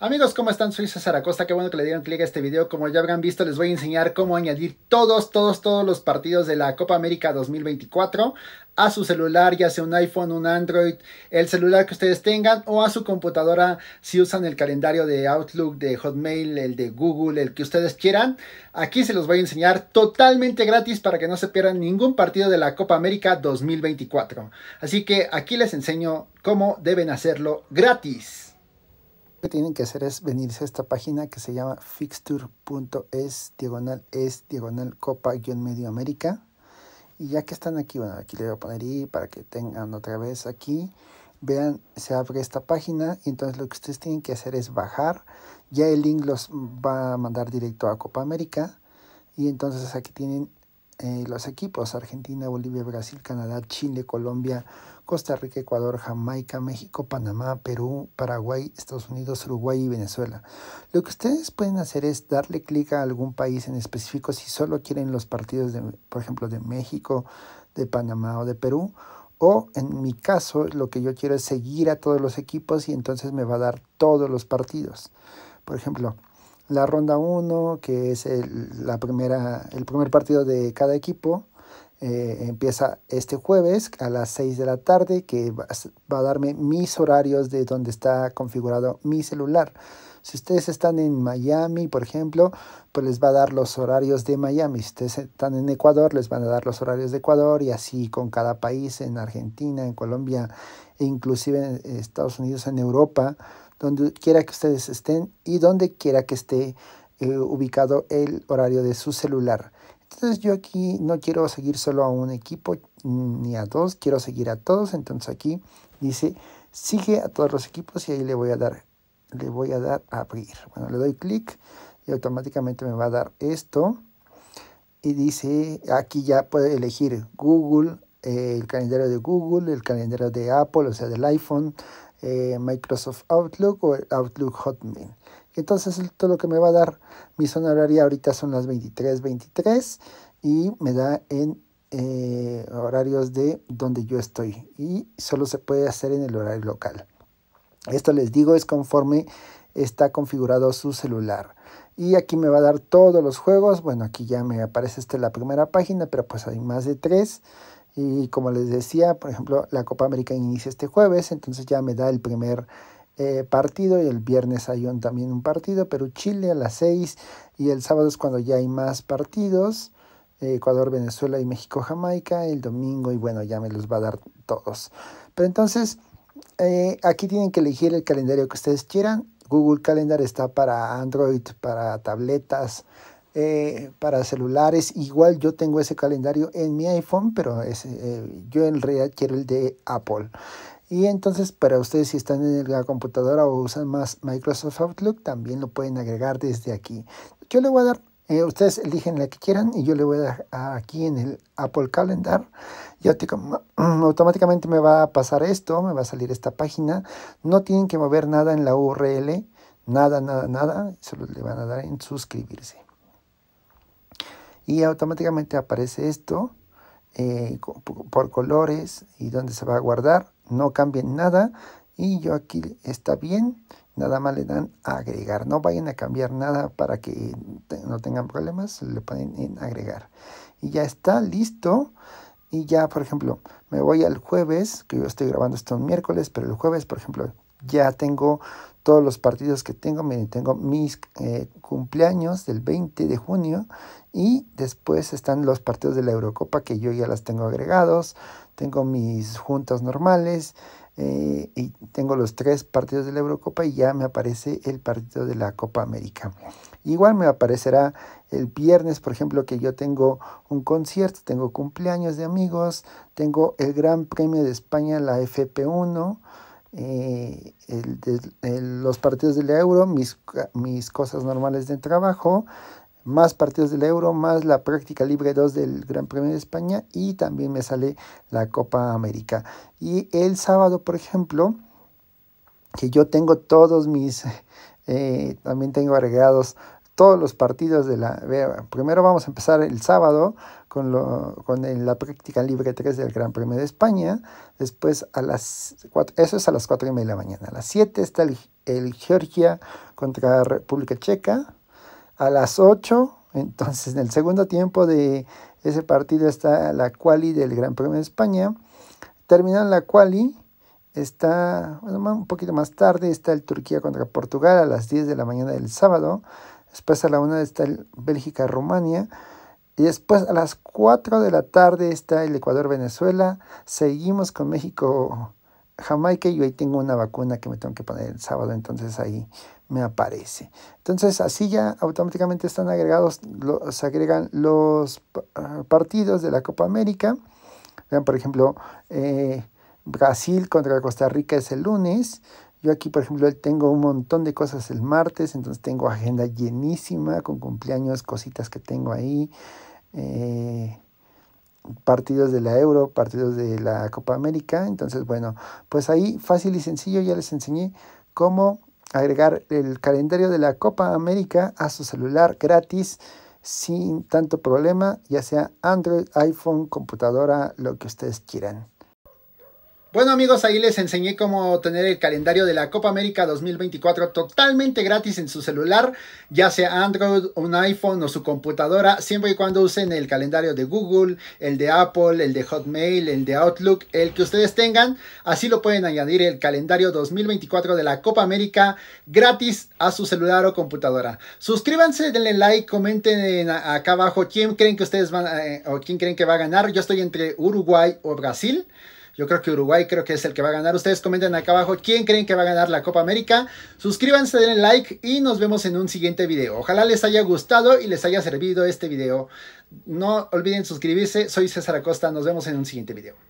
Amigos, ¿cómo están? Soy César Acosta, qué bueno que le dieron clic a este video. Como ya habrán visto, les voy a enseñar cómo añadir todos, todos, todos los partidos de la Copa América 2024 a su celular, ya sea un iPhone, un Android, el celular que ustedes tengan o a su computadora si usan el calendario de Outlook, de Hotmail, el de Google, el que ustedes quieran. Aquí se los voy a enseñar totalmente gratis para que no se pierdan ningún partido de la Copa América 2024. Así que aquí les enseño cómo deben hacerlo gratis. Lo que tienen que hacer es venirse a esta página que se llama fixture.es diagonal es diagonal copa guión medio américa y ya que están aquí bueno aquí le voy a poner y para que tengan otra vez aquí vean se abre esta página y entonces lo que ustedes tienen que hacer es bajar ya el link los va a mandar directo a copa américa y entonces aquí tienen eh, los equipos Argentina, Bolivia, Brasil, Canadá, Chile, Colombia, Costa Rica, Ecuador, Jamaica, México, Panamá, Perú, Paraguay, Estados Unidos, Uruguay y Venezuela. Lo que ustedes pueden hacer es darle clic a algún país en específico si solo quieren los partidos, de, por ejemplo, de México, de Panamá o de Perú. O en mi caso, lo que yo quiero es seguir a todos los equipos y entonces me va a dar todos los partidos. Por ejemplo, la ronda 1, que es el, la primera, el primer partido de cada equipo, eh, empieza este jueves a las 6 de la tarde, que va, a darme mis horarios de donde está configurado mi celular. Si ustedes están en Miami, por ejemplo, pues les va a dar los horarios de Miami. Si ustedes están en Ecuador, les van a dar los horarios de Ecuador y así con cada país, en Argentina, en Colombia, e inclusive en Estados Unidos, en Europa donde quiera que ustedes estén y donde quiera que esté eh, ubicado el horario de su celular. Entonces yo aquí no quiero seguir solo a un equipo mm, ni a dos, quiero seguir a todos. Entonces aquí dice sigue a todos los equipos y ahí le voy a dar, le voy a dar a abrir. Bueno, le doy clic y automáticamente me va a dar esto. Y dice, aquí ya puede elegir Google, eh, el calendario de Google, el calendario de Apple, o sea, del iPhone, eh, Microsoft Outlook o Outlook Hotmail. Entonces todo lo que me va a dar mi zona horaria ahorita son las 23.23 23, y me da en eh, horarios de donde yo estoy y solo se puede hacer en el horario local. Esto les digo es conforme está configurado su celular. Y aquí me va a dar todos los juegos. Bueno, aquí ya me aparece esta la primera página, pero pues hay más de tres. Y como les decía, por ejemplo, la Copa América inicia este jueves, entonces ya me da el primer eh, partido y el viernes hay un, también un partido, Perú-Chile a las 6 y el sábado es cuando ya hay más partidos, eh, Ecuador, Venezuela y México-Jamaica, el domingo y bueno, ya me los va a dar todos. Pero entonces, eh, aquí tienen que elegir el calendario que ustedes quieran. Google Calendar está para Android, para tabletas, eh, para celulares. Igual yo tengo ese calendario en mi iPhone, pero eh, yo en realidad quiero el de Apple. Y entonces para ustedes si están en la computadora o usan más Microsoft Outlook, también lo pueden agregar desde aquí. Yo le voy a dar, eh, ustedes eligen la que quieran y yo le voy a dar aquí en el Apple Calendar. Y automáticamente me va a pasar esto, me va a salir esta página. No tienen que mover nada en la URL, nada, nada, nada. Solo le van a dar en suscribirse y automáticamente aparece esto eh, por colores y dónde se va a guardar no cambien nada y yo aquí está bien nada más le dan a agregar no vayan a cambiar nada para que no tengan problemas le ponen en agregar y ya está listo y ya por ejemplo me voy al jueves que yo estoy grabando esto un miércoles pero el jueves por ejemplo ya tengo todos los partidos que tengo. tengo mis eh, cumpleaños del 20 de junio y después están los partidos de la Eurocopa que yo ya las tengo agregados. Tengo mis juntas normales eh, y tengo los tres partidos de la Eurocopa y ya me aparece el partido de la Copa América. Igual me aparecerá el viernes, por ejemplo, que yo tengo un concierto, tengo cumpleaños de amigos, tengo el Gran Premio de España, la FP1 eh, los partidos del euro, mis, cosas normales de trabajo, más partidos del euro, más la práctica libre 2 del Gran Premio de España y también me sale la Copa América. Y el sábado, por ejemplo, que yo tengo todos mis, eh, también tengo agregados todos los partidos de la... Primero vamos a empezar el sábado con, lo, con la práctica libre 3 del Gran Premio de España. Después a las eso es a las 4 y media de la mañana. A las 7 está el, Georgia contra República Checa. A las 8, entonces en el segundo tiempo de ese partido está la quali del Gran Premio de España. terminan la quali, está un poquito más tarde, está el Turquía contra Portugal a las 10 de la mañana del sábado. Después a la una está el Bélgica-Rumania. Y después a las 4 de la tarde está el Ecuador-Venezuela. Seguimos con México. Jamaica y hoy ahí tengo una vacuna que me tengo que poner el sábado, entonces ahí me aparece. Entonces así ya automáticamente están agregados, se agregan los ah, partidos de la Copa América. Vean, por ejemplo, eh, Brasil contra Costa Rica es el lunes, yo aquí, por ejemplo, tengo un montón de cosas el martes, entonces tengo agenda llenísima con cumpleaños, cositas que tengo ahí, eh, partidos de la Euro, partidos de la Copa América. Entonces, bueno, pues ahí fácil y sencillo ya les enseñé cómo agregar el calendario de la Copa América a su celular gratis sin tanto problema, ya sea Android, iPhone, computadora, lo que ustedes quieran. Bueno amigos, ahí les enseñé cómo tener el calendario de la Copa América 2024 totalmente gratis en su celular, ya sea Android, un iPhone o su computadora, siempre y cuando usen el calendario de Google, el de Apple, el de Hotmail, el de Outlook, el que ustedes tengan. Así lo pueden añadir el calendario 2024 de la Copa América gratis a su celular o computadora. Suscríbanse, denle like, comenten acá abajo quién creen que ustedes van eh, o quién creen que va a ganar. Yo estoy entre Uruguay o Brasil. Yo creo que Uruguay creo que es el que va a ganar. Ustedes comenten acá abajo quién creen que va a ganar la Copa América. Suscríbanse, denle like y nos vemos en un siguiente video. Ojalá les haya gustado y les haya servido este video. No olviden suscribirse. Soy César Acosta. Nos vemos en un siguiente video.